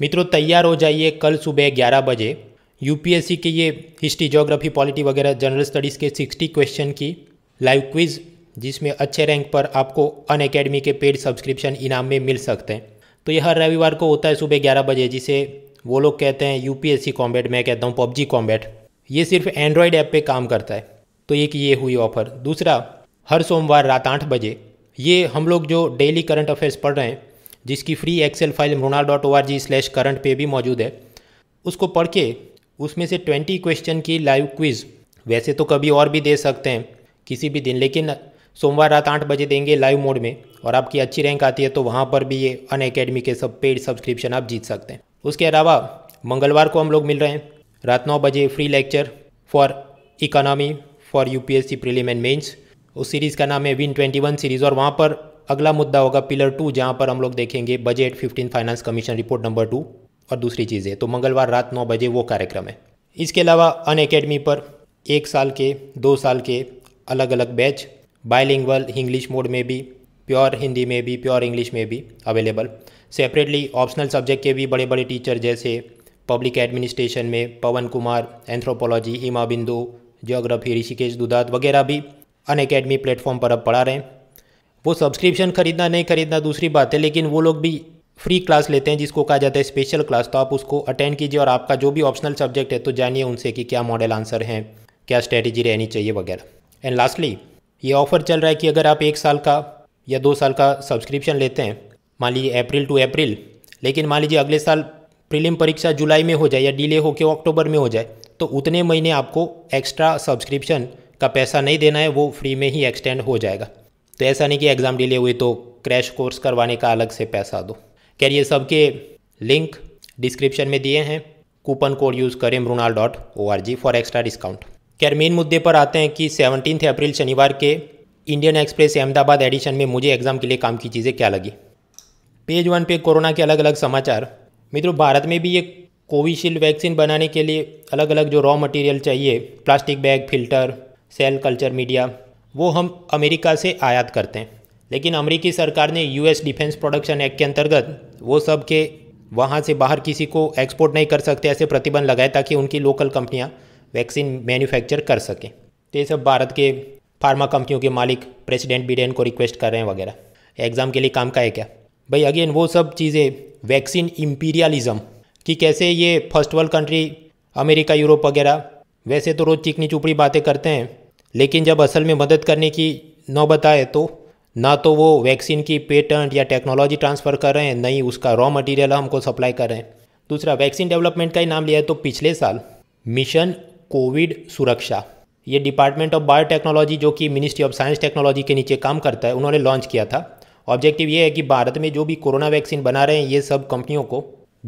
मित्रों तैयार हो जाइए कल सुबह ग्यारह बजे यूपीएससी के ये हिस्ट्री जोग्राफी पॉलिटी वगैरह जनरल स्टडीज़ के सिक्सटी क्वेश्चन की लाइव क्विज़ जिसमें अच्छे रैंक पर आपको अन अकेडमी के पेड सब्सक्रिप्शन इनाम में मिल सकते हैं तो यह हर रविवार को होता है सुबह ग्यारह बजे जिसे वो लोग कहते हैं यूपीएससी कॉम्बैट मैं कहता हूँ पबजी कॉम्बैट ये सिर्फ एंड्रॉयड ऐप पे काम करता है तो एक ये हुई ऑफर दूसरा हर सोमवार रात आठ बजे ये हम लोग जो डेली करंट अफेयर्स पढ़ रहे हैं जिसकी free excel file Mrinal dot O R G slash current पे भी मौजूद है उसको पढ़ के उसमें से ट्वेंटी क्वेश्चन की लाइव क्विज़ वैसे तो कभी और भी दे सकते हैं किसी भी दिन लेकिन सोमवार रात आठ बजे देंगे लाइव मोड में और आपकी अच्छी रैंक आती है तो वहाँ पर भी ये अन अकेडमी के सब पेड सब्सक्रिप्शन आप जीत सकते हैं उसके अलावा मंगलवार को हम लोग मिल रहे हैं रात नौ बजे free lecture for economy for U P S prelim and mains उस सीरीज़ का नाम है विन ट्वेंटी वन सीरीज़ और वहाँ पर अगला मुद्दा होगा पिलर टू जहां पर हम लोग देखेंगे budget fifteen finance commission report number two और दूसरी चीज़ है तो मंगलवार रात नौ बजे वो कार्यक्रम है इसके अलावा अन अकेडमी पर एक साल के दो साल के अलग अलग बैच बायलिंगल इंग्लिश मोड में भी प्योर हिंदी में भी प्योर इंग्लिश में भी अवेलेबल सेपरेटली ऑप्शनल सब्जेक्ट के भी बड़े बड़े टीचर जैसे पब्लिक एडमिनिस्ट्रेशन में पवन कुमार एंथ्रोपोलॉजी हिमा बिंदु जोग्राफी ऋषिकेश दुदात वगैरह भी अन अकेडमी प्लेटफॉर्म पर अब पढ़ा रहे हैं वो सब्सक्रिप्शन खरीदना नहीं खरीदना दूसरी बात है लेकिन वो लोग भी फ्री क्लास लेते हैं जिसको कहा जाता है स्पेशल क्लास तो आप उसको अटेंड कीजिए और आपका जो भी ऑप्शनल सब्जेक्ट है तो जानिए उनसे कि क्या मॉडल आंसर हैं क्या स्ट्रेटेजी रहनी चाहिए वगैरह एंड लास्टली ये ऑफर चल रहा है कि अगर आप एक साल का या दो साल का सब्सक्रिप्शन लेते हैं मान लीजिए अप्रैल टू अप्रैल लेकिन मान लीजिए अगले साल प्रीलिम परीक्षा जुलाई में हो जाए या डिले होकर अक्टूबर में हो जाए तो उतने महीने आपको एक्स्ट्रा सब्सक्रिप्शन का पैसा नहीं देना है वो फ्री में ही एक्सटेंड हो जाएगा तो ऐसा नहीं कि एग्ज़ाम डिले हुए तो क्रैश कोर्स करवाने का अलग से पैसा दो खैर ये सब के लिंक डिस्क्रिप्शन में दिए हैं कूपन कोड यूज़ करें Mrinal dot O R G for extra discount खैर मेन मुद्दे पर आते हैं कि सेवनटीन अप्रैल शनिवार के इंडियन एक्सप्रेस अहमदाबाद एडिशन में मुझे एग्ज़ाम के लिए काम की चीज़ें क्या लगी पेज वन पे कोरोना के अलग अलग समाचार मित्रों भारत में भी ये कोविशील्ड वैक्सीन बनाने के लिए अलग अलग जो रॉ मटेरियल चाहिए plastic bag filter cell culture media वो हम अमेरिका से आयात करते हैं लेकिन अमेरिकी सरकार ने यूएस डिफेंस प्रोडक्शन एक्ट के अंतर्गत वो सब के वहाँ से बाहर किसी को एक्सपोर्ट नहीं कर सकते ऐसे प्रतिबंध लगाए ताकि उनकी लोकल कंपनियाँ वैक्सीन मैन्युफैक्चर कर सकें तो ये सब भारत के फार्मा कंपनियों के मालिक प्रेसिडेंट बिडेन को रिक्वेस्ट कर रहे हैं वगैरह एग्ज़ाम के लिए काम का है क्या भाई अगेन वो सब चीज़ें वैक्सीन इम्पीरियलिज़म कि कैसे ये first world country America Europe वगैरह वैसे तो रोज़ चिकनी चुपड़ी बातें करते हैं लेकिन जब असल में मदद करने की नौबत आए तो ना तो वो वैक्सीन की पेटेंट या टेक्नोलॉजी ट्रांसफ़र कर रहे हैं नहीं उसका रॉ मटेरियल हमको सप्लाई कर रहे हैं दूसरा वैक्सीन डेवलपमेंट का ही नाम लिया है तो पिछले साल मिशन कोविड सुरक्षा ये डिपार्टमेंट ऑफ बायोटेक्नोलॉजी जो कि मिनिस्ट्री ऑफ साइंस टेक्नोलॉजी के नीचे काम करता है उन्होंने लॉन्च किया था ऑब्जेक्टिव ये है कि भारत में जो भी कोरोना वैक्सीन बना रहे हैं ये सब कंपनियों को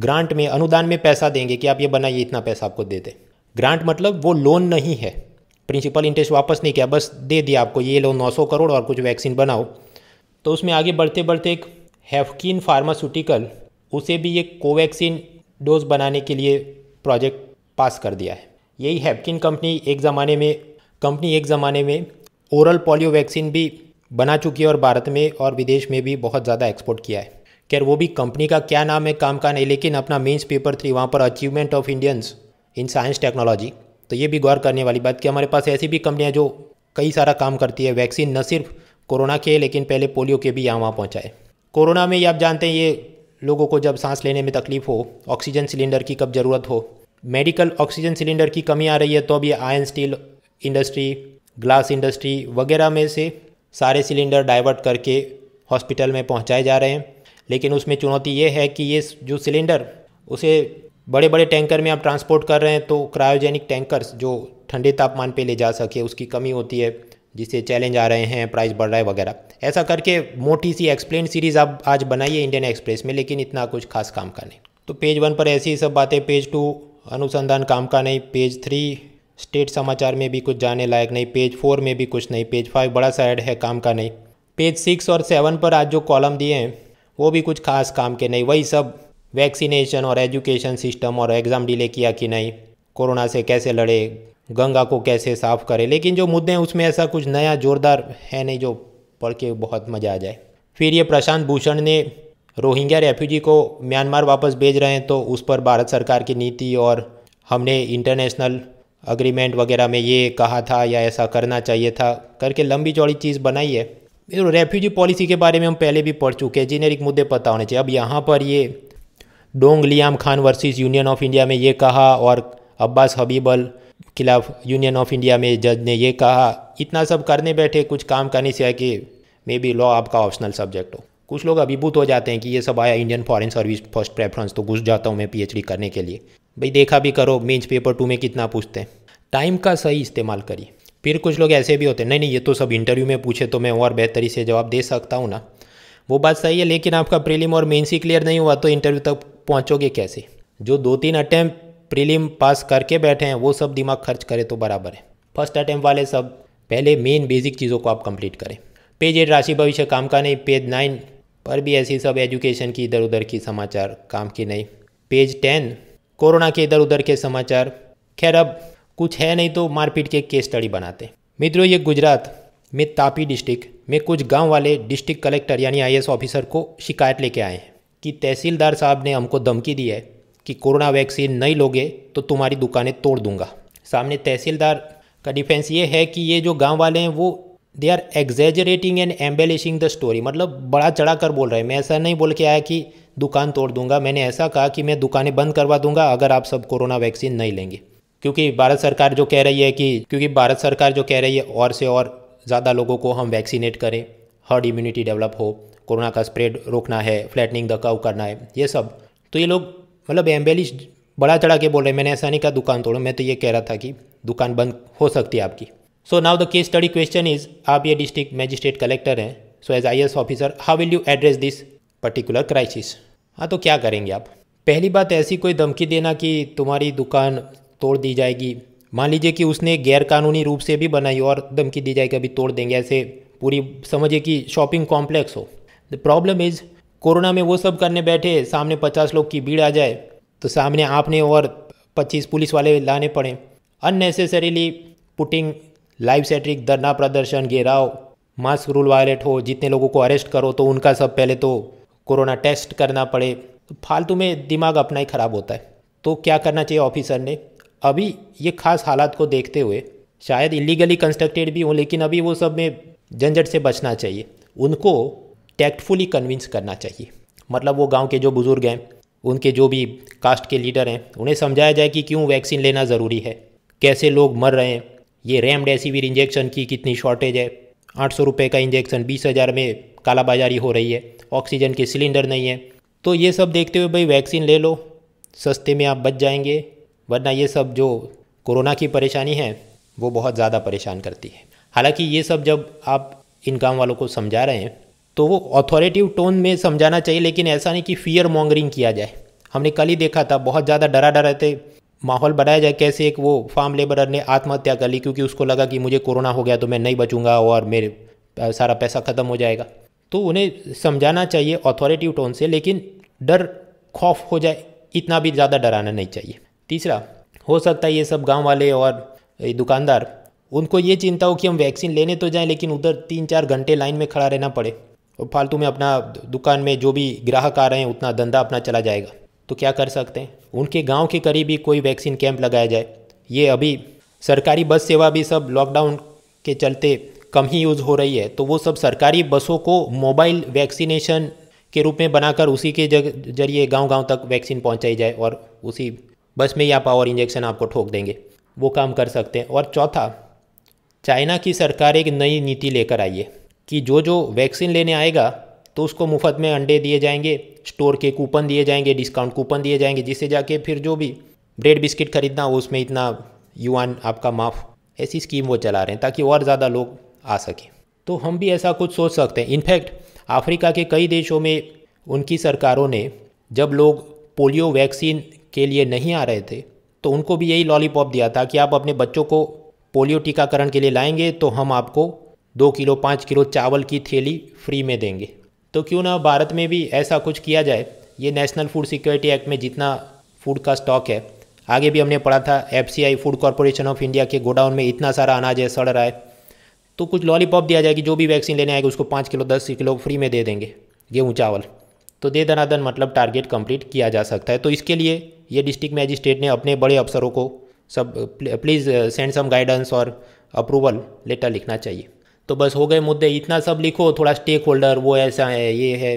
ग्रांट में अनुदान में पैसा देंगे कि आप ये बनाइए इतना पैसा आपको दे दें ग्रांट मतलब वो लोन नहीं है प्रिंसिपल इंटरेस्ट वापस नहीं किया बस दे दिया आपको ये लो 900 करोड़ और कुछ वैक्सीन बनाओ तो उसमें आगे बढ़ते बढ़ते एक हैफकिन फार्मास्यूटिकल उसे भी ये कोवैक्सीन डोज बनाने के लिए प्रोजेक्ट पास कर दिया है यही हैफकिन कंपनी एक ज़माने में कंपनी एक ज़माने में ओरल पोलियो वैक्सीन भी बना चुकी है और भारत में और विदेश में भी बहुत ज़्यादा एक्सपोर्ट किया है खैर वो भी कंपनी का क्या नाम है काम का नहीं लेकिन अपना मीन्स पेपर थ्री वहाँ पर achievement of Indians in science technology तो ये भी गौर करने वाली बात कि हमारे पास ऐसी भी कंपनियाँ जो कई सारा काम करती है वैक्सीन न सिर्फ कोरोना के लेकिन पहले पोलियो के भी यहाँ वहाँ पहुँचाए कोरोना में ये आप जानते हैं ये लोगों को जब सांस लेने में तकलीफ हो ऑक्सीजन सिलेंडर की कब ज़रूरत हो मेडिकल ऑक्सीजन सिलेंडर की कमी आ रही है तो अब ये iron steel industry glass industry वगैरह में से सारे सिलेंडर डाइवर्ट करके हॉस्पिटल में पहुंचाए जा रहे हैं लेकिन उसमें चुनौती ये है कि ये जो सिलेंडर उसे बड़े बड़े टैंकर में आप ट्रांसपोर्ट कर रहे हैं तो क्रायोजेनिक टैंकर्स जो ठंडे तापमान पे ले जा सके उसकी कमी होती है जिससे चैलेंज आ रहे हैं प्राइस बढ़ रहा है वगैरह ऐसा करके मोटी सी एक्सप्लेन सीरीज़ आप आज बनाइए इंडियन एक्सप्रेस में लेकिन इतना कुछ खास काम का नहीं तो पेज वन पर ऐसी ही सब बातें पेज टू अनुसंधान काम का नहीं पेज थ्री स्टेट समाचार में भी कुछ जाने लायक नहीं पेज फोर में भी कुछ नहीं पेज फाइव बड़ा सा ऐड है काम का नहीं पेज सिक्स और सेवन पर आज जो कॉलम दिए हैं वो भी कुछ खास काम के नहीं वही सब वैक्सीनेशन और एजुकेशन सिस्टम और एग्ज़ाम डिले किया कि नहीं कोरोना से कैसे लड़े गंगा को कैसे साफ करें लेकिन जो मुद्दे हैं उसमें ऐसा कुछ नया जोरदार है नहीं जो पढ़ के बहुत मज़ा आ जाए फिर ये प्रशांत भूषण ने रोहिंग्या रेफ्यूजी को म्यांमार वापस भेज रहे हैं तो उस पर भारत सरकार की नीति और हमने इंटरनेशनल अग्रीमेंट वगैरह में ये कहा था या ऐसा करना चाहिए था करके लंबी चौड़ी चीज़ बनाई है तो रेफ्यूजी पॉलिसी के बारे में हम पहले भी पढ़ चुके हैं जेनेरिक मुद्दे पता होने चाहिए अब यहाँ पर ये डोंग लियाम Khan versus union of India में ये कहा और अब्बास हबीबल खिलाफ यूनियन ऑफ इंडिया में जज ने ये कहा इतना सब करने बैठे कुछ काम करने से से कि मे बी लॉ आपका ऑप्शनल सब्जेक्ट हो कुछ लोग अभिभूत हो जाते हैं कि ये सब आया Indian foreign service first preference तो घुस जाता हूँ मैं पीएचडी करने के लिए भाई देखा भी करो मीन्स पेपर टू में कितना पूछते हैं टाइम का सही इस्तेमाल करिए फिर कुछ लोग ऐसे भी होते हैं नहीं नहीं ये तो सब इंटरव्यू में पूछे तो मैं और बेहतरी से जवाब दे सकता हूँ ना वो बात सही है लेकिन आपका प्रीलिम और मेन ही क्लियर नहीं हुआ तो इंटरव्यू तक पहुंचोगे कैसे जो दो तीन अटैम्प प्रीलिम पास करके बैठे हैं वो सब दिमाग खर्च करें तो बराबर है फर्स्ट अटैम्प्ट वाले सब पहले मेन बेसिक चीज़ों को आप कंप्लीट करें पेज एट राशि भविष्य काम का नहीं पेज नाइन पर भी ऐसी सब एजुकेशन की इधर उधर की समाचार काम की नहीं पेज टेन कोरोना के इधर उधर के समाचार खैर अब कुछ है नहीं तो मारपीट के केस स्टडी बनाते मित्रों ये गुजरात में तापी डिस्ट्रिक्ट में कुछ गांव वाले डिस्ट्रिक्ट कलेक्टर यानी आईएएस ऑफिसर को शिकायत लेके आए हैं कि तहसीलदार साहब ने हमको धमकी दी है कि कोरोना वैक्सीन नहीं लोगे तो तुम्हारी दुकानें तोड़ दूंगा सामने तहसीलदार का डिफेंस ये है कि ये जो गांव वाले हैं वो they are exaggerating and embellishing the story मतलब बड़ा चढ़ा कर बोल रहे हैं मैं ऐसा नहीं बोल के आया कि दुकान तोड़ दूंगा मैंने ऐसा कहा कि मैं दुकानें बंद करवा दूंगा अगर आप सब कोरोना वैक्सीन नहीं लेंगे क्योंकि भारत सरकार जो कह रही है कि क्योंकि भारत सरकार जो कह रही है और से और ज़्यादा लोगों को हम वैक्सीनेट करें हर्ड इम्यूनिटी डेवलप हो कोरोना का स्प्रेड रोकना है फ्लैटनिंग द कव करना है ये सब तो ये लोग मतलब एम्बेलिश बड़ा चढ़ा के बोल रहे हैं मैंने ऐसा नहीं कहा दुकान तोड़ो मैं तो ये कह रहा था कि दुकान बंद हो सकती है आपकी so now the case study question is आप ये डिस्ट्रिक्ट मैजिस्ट्रेट कलेक्टर हैं so as I officer how will you address this particular crisis हाँ तो क्या करेंगे आप पहली बात ऐसी कोई धमकी देना कि तुम्हारी दुकान तोड़ दी जाएगी मान लीजिए कि उसने गैरकानूनी रूप से भी बनाई और धमकी दी जाएगी अभी तोड़ देंगे ऐसे पूरी समझिए कि शॉपिंग कॉम्प्लेक्स हो द प्रॉब्लम इज़ कोरोना में वो सब करने बैठे सामने पचास लोग की भीड़ आ जाए तो सामने आपने और पच्चीस पुलिस वाले लाने पड़े अननेसेसरीली पुटिंग लाइव सेट्रिक धरना प्रदर्शन घेराव मास्क रूल वायलेट हो जितने लोगों को अरेस्ट करो तो उनका सब पहले तो कोरोना टेस्ट करना पड़े तो फालतू में दिमाग अपना ही ख़राब होता है तो क्या करना चाहिए ऑफिसर ने अभी ये खास हालात को देखते हुए शायद इलीगली कंस्ट्रक्टेड भी हों लेकिन अभी वो सब में झंझट से बचना चाहिए उनको टैक्टफुली कन्विंस करना चाहिए मतलब वो गांव के जो बुज़ुर्ग हैं उनके जो भी कास्ट के लीडर हैं उन्हें समझाया जाए कि क्यों वैक्सीन लेना ज़रूरी है कैसे लोग मर रहे हैं ये रेमडेसिविर इंजेक्शन e की कितनी शॉर्टेज है आठ सौ रुपये का इंजेक्शन बीस हज़ार में कालाबाजारी हो रही है ऑक्सीजन के सिलेंडर नहीं है तो ये सब देखते हुए भाई वैक्सीन ले लो सस्ते में आप बच जाएंगे वरना ये सब जो कोरोना की परेशानी है वो बहुत ज़्यादा परेशान करती है हालांकि ये सब जब आप इन गाँव वालों को समझा रहे हैं तो वो ऑथोरेटिव टोन में समझाना चाहिए लेकिन ऐसा नहीं कि फियर मॉन्गरिंग किया जाए हमने कल ही देखा था बहुत ज़्यादा डरा डरा थे माहौल बनाया जाए कैसे एक वो फार्म लेबरर ने आत्महत्या कर ली क्योंकि उसको लगा कि मुझे कोरोना हो गया तो मैं नहीं बचूंगा और मेरे सारा पैसा ख़त्म हो जाएगा तो उन्हें समझाना चाहिए ऑथोरेटिव टोन से लेकिन डर खौफ हो जाए इतना भी ज़्यादा डराना नहीं चाहिए तीसरा हो सकता है ये सब गांव वाले और दुकानदार उनको ये चिंता हो कि हम वैक्सीन लेने तो जाएं लेकिन उधर तीन चार घंटे लाइन में खड़ा रहना पड़े और फालतू में अपना दुकान में जो भी ग्राहक आ रहे हैं उतना धंधा अपना चला जाएगा तो क्या कर सकते हैं उनके गांव के करीब ही कोई वैक्सीन कैंप लगाया जाए ये अभी सरकारी बस सेवा भी सब लॉकडाउन के चलते कम ही यूज़ हो रही है तो वो सब सरकारी बसों को मोबाइल वैक्सीनेशन के रूप में बनाकर उसी के जरिए गांव गांव तक वैक्सीन पहुंचाई जाए और उसी बस में ही आप इंजेक्शन आपको ठोक देंगे वो काम कर सकते हैं और चौथा चाइना की सरकार एक नई नीति लेकर आई है कि जो जो वैक्सीन लेने आएगा तो उसको मुफ्त में अंडे दिए जाएंगे स्टोर के कूपन दिए जाएंगे डिस्काउंट कूपन दिए जाएंगे जिससे जाके फिर जो भी ब्रेड बिस्किट खरीदना हो उसमें इतना युवान आपका माफ़ ऐसी स्कीम वो चला रहे हैं ताकि और ज़्यादा लोग आ सकें तो हम भी ऐसा कुछ सोच सकते हैं इनफैक्ट अफ्रीका के कई देशों में उनकी सरकारों ने जब लोग पोलियो वैक्सीन के लिए नहीं आ रहे थे तो उनको भी यही लॉलीपॉप दिया था कि आप अपने बच्चों को पोलियो टीकाकरण के लिए लाएंगे तो हम आपको दो किलो पाँच किलो चावल की थैली फ्री में देंगे तो क्यों ना भारत में भी ऐसा कुछ किया जाए ये नेशनल फूड सिक्योरिटी एक्ट में जितना फूड का स्टॉक है आगे भी हमने पढ़ा था F food corporation of India के गोडाउन में इतना सारा अनाज है सड़ रहा है तो कुछ लॉलीपॉप दिया जाएगी जो भी वैक्सीन लेने आएगा उसको पाँच किलो दस किलो फ्री में दे देंगे गेहूँ चावल तो दे दनादन मतलब टारगेट कंप्लीट किया जा सकता है तो इसके लिए ये डिस्ट्रिक्ट मैजिस्ट्रेट ने अपने बड़े अफसरों को सब प्लीज़ सेंड सम गाइडेंस और अप्रूवल लेटर लिखना चाहिए तो बस हो गए मुद्दे इतना सब लिखो थोड़ा स्टेक होल्डर वो ऐसा है ये है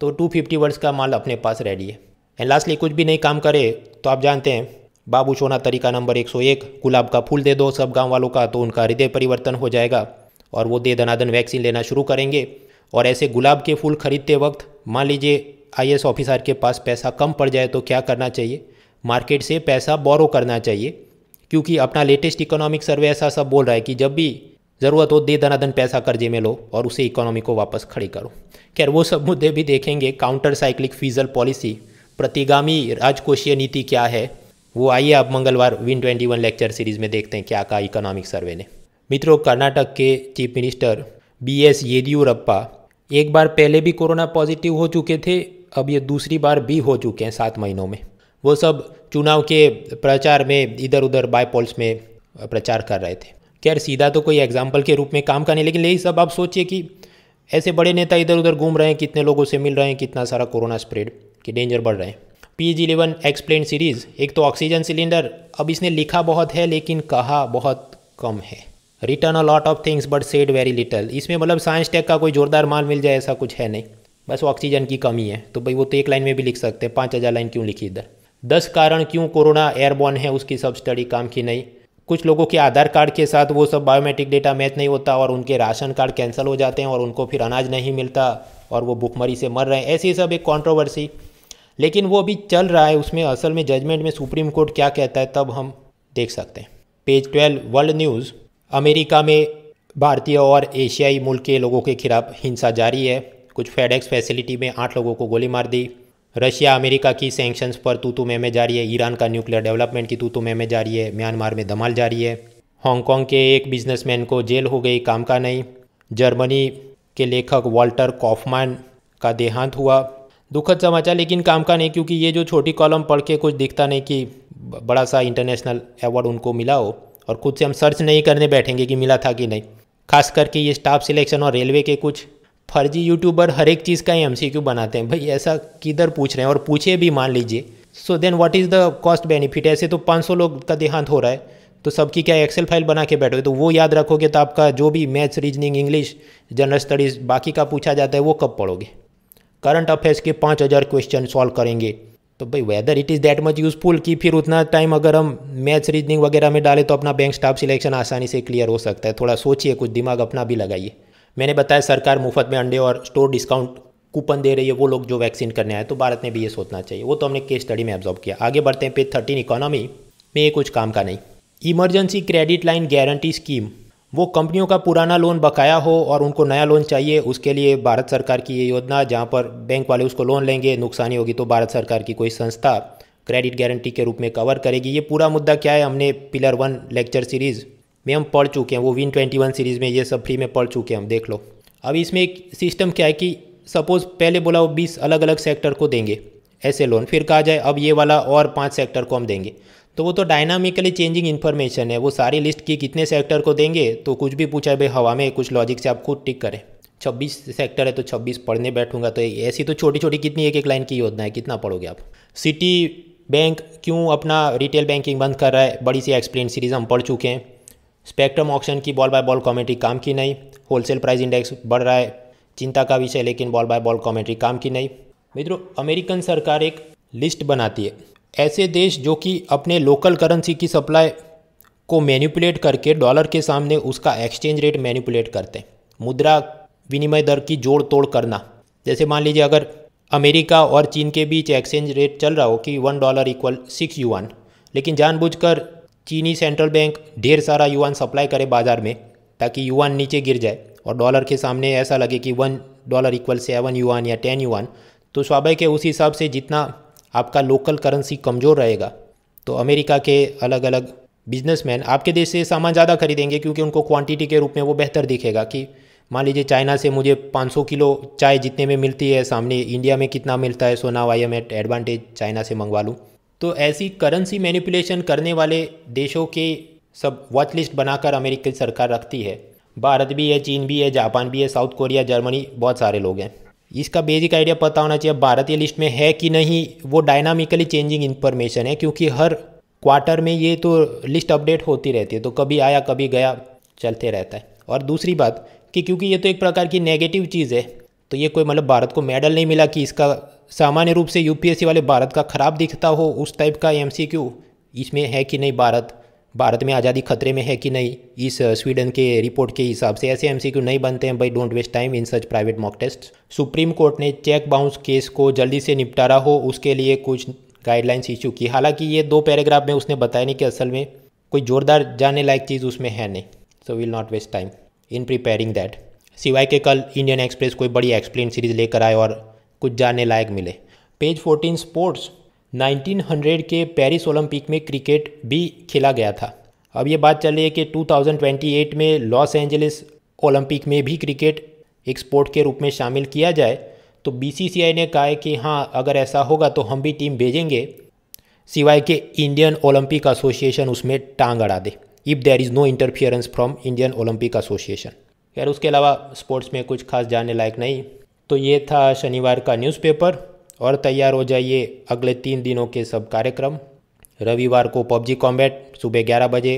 तो 250 वर्ड्स का माल अपने पास रेडी है एंड लास्टली कुछ भी नहीं काम करे तो आप जानते हैं बाबू सोना तरीका नंबर 101 गुलाब का फूल दे दो सब गांव वालों का तो उनका हृदय परिवर्तन हो जाएगा और वो दे दनादन वैक्सीन लेना शुरू करेंगे और ऐसे गुलाब के फूल खरीदते वक्त मान लीजिए आई ऑफिसर के पास पैसा कम पड़ जाए तो क्या करना चाहिए मार्केट से पैसा बोरो करना चाहिए क्योंकि अपना लेटेस्ट इकोनॉमिक सर्वे ऐसा सब बोल रहा है कि जब भी ज़रूरत हो दे दनादन पैसा कर्जे में लो और उसे इकोनॉमी को वापस खड़ी करो खैर वो सब मुद्दे भी देखेंगे काउंटर साइक्लिक फीजल पॉलिसी प्रतिगामी राजकोषीय नीति क्या है वो आइए आप मंगलवार win twenty one lecture series में देखते हैं क्या कहा इकोनॉमिक सर्वे ने मित्रों कर्नाटक के chief minister B S Yediyurappa एक बार पहले भी कोरोना पॉजिटिव हो चुके थे अब ये दूसरी बार भी हो चुके हैं सात महीनों में वो सब चुनाव के प्रचार में इधर उधर बायपोल्स में प्रचार कर रहे थे खैर सीधा तो कोई एग्जाम्पल के रूप में काम का नहीं लेकिन यही सब आप सोचिए कि ऐसे बड़े नेता इधर उधर घूम रहे हैं कितने लोगों से मिल रहे हैं कितना सारा कोरोना स्प्रेड के डेंजर बढ़ रहे हैं P G eleven explain series एक तो ऑक्सीजन सिलेंडर अब इसने लिखा बहुत है लेकिन कहा बहुत कम है return a lot of things but said very little इसमें मतलब साइंस टेक का कोई जोरदार माल मिल जाए ऐसा कुछ है नहीं बस ऑक्सीजन की कमी है तो भाई वो तो एक लाइन में भी लिख सकते हैं पाँच हज़ार लाइन क्यों लिखी इधर दस कारण क्यों कोरोना एयरबॉर्न है उसकी सब स्टडी काम की नहीं कुछ लोगों के आधार कार्ड के साथ वो सब बायोमेट्रिक डेटा मैच नहीं होता और उनके राशन कार्ड कैंसिल हो जाते हैं और उनको फिर अनाज नहीं मिलता और वो भुखमरी से मर रहे हैं ऐसी सब एक कॉन्ट्रोवर्सी लेकिन वो अभी चल रहा है उसमें असल में जजमेंट में सुप्रीम कोर्ट क्या कहता है तब हम देख सकते हैं page twelve world news America में भारतीय और एशियाई मुल्क के लोगों के खिलाफ हिंसा जारी है कुछ फेडेक्स फैसिलिटी में आठ लोगों को गोली मार दी रशिया अमेरिका की सैंक्शंस पर तू तू में जारी है ईरान का न्यूक्लियर डेवलपमेंट की तू तू में जारी है म्यांमार में धमाल जारी है हांगकांग के एक बिजनेसमैन को जेल हो गई काम का नहीं जर्मनी के लेखक वॉल्टर कॉफमान का देहांत हुआ दुखद समाचार लेकिन काम का नहीं क्योंकि ये जो छोटी कॉलम पढ़ के कुछ दिखता नहीं कि बड़ा सा इंटरनेशनल अवार्ड उनको मिला हो और खुद से हम सर्च नहीं करने बैठेंगे कि मिला था कि नहीं खास करके ये स्टाफ सिलेक्शन और रेलवे के कुछ फर्जी यूट्यूबर हर एक चीज़ का ही एम बनाते हैं भाई ऐसा किधर पूछ रहे हैं और पूछे भी मान लीजिए so then what is the cost benefit ऐसे तो 500 लोग का देहांत हो रहा है तो सबकी क्या एक्सेल फाइल बना के बैठोगे तो वो याद रखोगे तो आपका जो भी maths reasoning English general studies बाकी का पूछा जाता है वो कब पढ़ोगे करंट अफेयर्स के पाँच हज़ार क्वेश्चन सॉल्व करेंगे तो भाई whether it is that much useful कि फिर उतना टाइम अगर हम मैथ्स रीजनिंग वगैरह में डालें तो अपना बैंक स्टाफ सिलेक्शन आसानी से क्लियर हो सकता है थोड़ा सोचिए कुछ दिमाग अपना भी लगाइए मैंने बताया सरकार मुफ्त में अंडे और स्टोर डिस्काउंट कूपन दे रही है वो लोग जो वैक्सीन करने आए तो भारत ने भी ये सोचना चाहिए वो तो हमने केस स्टडी में ऑब्जॉर्व किया आगे बढ़ते हैं पे थर्टीन इकोनॉमी में ये कुछ काम का नहीं emergency credit line guarantee scheme वो कंपनियों का पुराना लोन बकाया हो और उनको नया लोन चाहिए उसके लिए भारत सरकार की ये योजना जहाँ पर बैंक वाले उसको लोन लेंगे नुकसानी होगी तो भारत सरकार की कोई संस्था क्रेडिट गारंटी के रूप में कवर करेगी ये पूरा मुद्दा क्या है हमने पिलर वन लेक्चर सीरीज़ में हम पढ़ चुके हैं वो विन ट्वेंटी वन सीरीज़ में ये सब फ्री में पढ़ चुके हैं हम देख लो अब इसमें एक सिस्टम क्या है कि सपोज़ पहले बोला वो बीस अलग अलग सेक्टर को देंगे ऐसे लोन फिर कहा जाए अब ये वाला और पाँच सेक्टर को हम देंगे तो वो तो डायनामिकली चेंजिंग इन्फॉर्मेशन है वो सारी लिस्ट की कितने सेक्टर को देंगे तो कुछ भी पूछा है भाई हवा में कुछ लॉजिक से आप खुद टिक करें छब्बीस सेक्टर है तो छब्बीस पढ़ने बैठूंगा तो ऐसी तो छोटी छोटी कितनी एक एक लाइन की योजना है कितना पढ़ोगे आप सिटी बैंक क्यों अपना रिटेल बैंकिंग बंद कर रहा है बड़ी सी एक्सप्लेन सीरीज़ हम पढ़ चुके हैं स्पेक्ट्रम ऑक्शन की बॉल बाय बॉल कॉमेंट्री काम की नहीं होलसेल प्राइस इंडेक्स बढ़ रहा है चिंता का विषय लेकिन बॉल बाय बॉल कॉमेंट्री काम की नहीं मित्रों अमेरिकन सरकार एक लिस्ट बनाती है ऐसे देश जो कि अपने लोकल करेंसी की सप्लाई को मैनिपुलेट करके डॉलर के सामने उसका एक्सचेंज रेट मैनिपुलेट करते हैं मुद्रा विनिमय दर की जोड़ तोड़ करना जैसे मान लीजिए अगर अमेरिका और चीन के बीच एक्सचेंज रेट चल रहा हो कि one dollar equal six yuan लेकिन जानबूझकर चीनी सेंट्रल बैंक ढेर सारा युआन सप्लाई करे बाज़ार में ताकि युआन नीचे गिर जाए और डॉलर के सामने ऐसा लगे कि one dollar equal seven yuan या टेन युआन तो स्वाभाविक है उस हिसाब से जितना आपका लोकल करेंसी कमज़ोर रहेगा तो अमेरिका के अलग अलग बिजनेसमैन आपके देश से सामान ज़्यादा खरीदेंगे क्योंकि उनको क्वांटिटी के रूप में वो बेहतर दिखेगा कि मान लीजिए चाइना से मुझे 500 किलो चाय जितने में मिलती है सामने इंडिया में कितना मिलता है so why I am at advantage China से मंगवा लूँ तो ऐसी करेंसी मैनिपुलेशन करने वाले देशों के सब वॉच लिस्ट बनाकर अमेरिकी सरकार रखती है भारत भी है चीन भी है जापान भी है साउथ कोरिया जर्मनी बहुत सारे लोग हैं इसका बेसिक आइडिया पता होना चाहिए भारतीय लिस्ट में है कि नहीं वो डायनामिकली चेंजिंग इन्फॉर्मेशन है क्योंकि हर क्वार्टर में ये तो लिस्ट अपडेट होती रहती है तो कभी आया कभी गया चलते रहता है और दूसरी बात कि क्योंकि ये तो एक प्रकार की नेगेटिव चीज़ है तो ये कोई मतलब भारत को मेडल नहीं मिला कि इसका सामान्य रूप से यूपीएससी वाले भारत का ख़राब दिखता हो उस टाइप का एम इसमें है कि नहीं भारत भारत में आज़ादी खतरे में है कि नहीं इस स्वीडन के रिपोर्ट के हिसाब से ऐसे एम नहीं बनते हैं भाई don't waste time in such private mock test supreme court ने चेक बाउंस केस को जल्दी से निपटारा हो उसके लिए कुछ गाइडलाइंस इशू की हालांकि ये दो पैराग्राफ में उसने बताया नहीं कि असल में कोई जोरदार जाने लायक चीज़ उसमें है नहीं so will not waste time in preparing that सिवाय के कल इंडियन एक्सप्रेस कोई बड़ी एक्सप्लेन सीरीज लेकर आए और कुछ जाने लायक मिले पेज 14 स्पोर्ट्स 1900 के पेरिस ओलंपिक में क्रिकेट भी खेला गया था अब ये बात चल रही है कि 2028 में लॉस एंजलिस ओलंपिक में भी क्रिकेट एक स्पोर्ट के रूप में शामिल किया जाए तो आई ने कहा है कि हाँ अगर ऐसा होगा तो हम भी टीम भेजेंगे सिवाय के इंडियन ओलंपिक एसोसिएशन उसमें टांग अड़ा दे if there is no interference from Indian Olympic association खैर उसके अलावा स्पोर्ट्स में कुछ खास जानने लायक नहीं तो ये था शनिवार का न्यूज़पेपर और तैयार हो जाइए अगले तीन दिनों के सब कार्यक्रम रविवार को पबजी कॉम्बैट सुबह ग्यारह बजे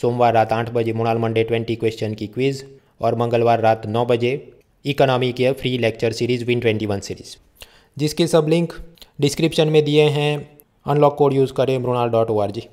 सोमवार रात आठ बजे मुणाल मंडे ट्वेंटी क्वेश्चन की क्विज़ और मंगलवार रात नौ बजे economy care free lecture series win twenty one series जिसके सब लिंक डिस्क्रिप्शन में दिए हैं अनलॉक कोड यूज़ करें मृणाल डॉट ओ आर जी